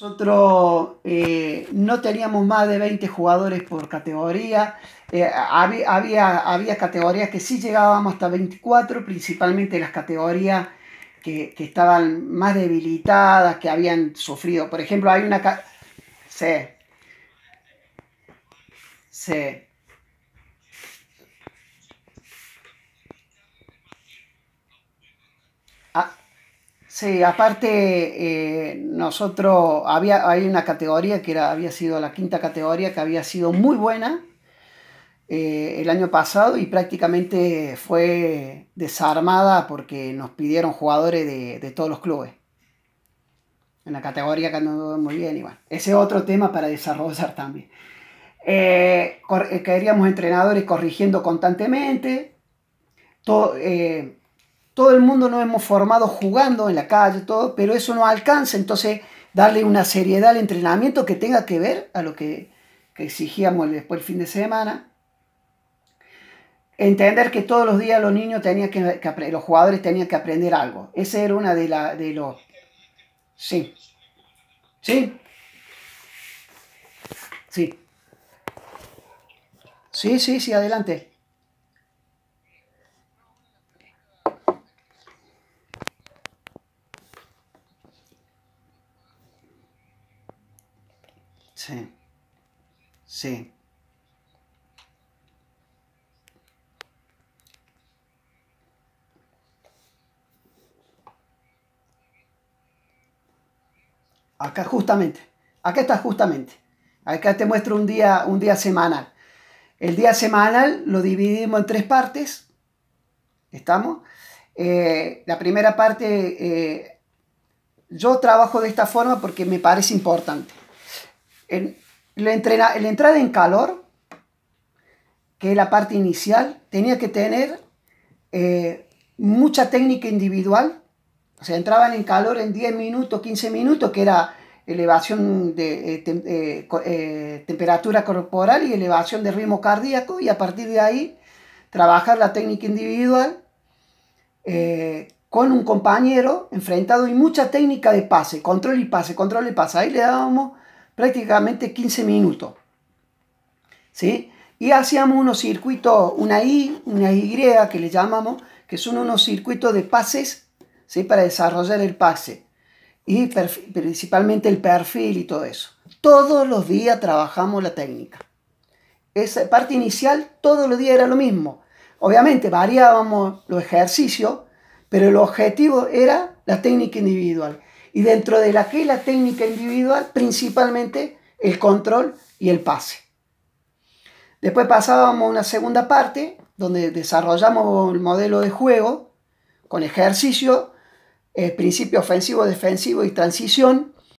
Nosotros eh, no teníamos más de 20 jugadores por categoría. Eh, había, había, categorías que sí llegábamos hasta 24, principalmente las categorías que, que estaban más debilitadas, que habían sufrido. Por ejemplo, hay una... Sí. Sí. Sí, aparte eh, nosotros había hay una categoría que era, había sido la quinta categoría que había sido muy buena eh, el año pasado y prácticamente fue desarmada porque nos pidieron jugadores de, todos los clubes. En la categoría que no muy bien igual ese es otro tema para desarrollar también. Eh, queríamos entrenadores corrigiendo constantemente. Todo, todo el mundo nos hemos formado jugando en la calle, todo, pero eso no alcanza. Entonces, darle una seriedad al entrenamiento que tenga que ver a lo que, exigíamos después el fin de semana. Entender que todos los días los niños tenían que, que los jugadores tenían que aprender algo. Ese era una de, la, de los... Sí. Sí. Sí. Sí, sí, sí, adelante. Sí. Sí. Acá justamente. Acá está justamente. Acá te muestro un día, un día semanal. El día semanal lo dividimos en tres partes. ¿Estamos? Eh, la primera parte, eh, yo trabajo de esta forma porque me parece importante el, la, entrena, la entrada en calor, que es la parte inicial, tenía que tener eh, mucha técnica individual. O sea, entraban en calor en 10 minutos, 15 minutos, que era elevación de eh, eh, temperatura corporal y elevación de ritmo cardíaco, y a partir de ahí trabajar la técnica individual con un compañero enfrentado y mucha técnica de pase, control y pase, control y pase. Ahí le dábamos prácticamente 15 minutos. ¿Sí? Y hacíamos unos circuitos, una I, una Y que le llamamos, que son unos circuitos de pases ¿sí? para desarrollar el pase. Y principalmente el perfil y todo eso. Todos los días trabajamos la técnica. Esa parte inicial, todos los días era lo mismo. Obviamente variábamos los ejercicios, pero el objetivo era la técnica individual y dentro de la que la técnica individual, principalmente el control y el pase. Después pasábamos a una segunda parte donde desarrollamos el modelo de juego con ejercicio, eh, principio ofensivo, defensivo y transición,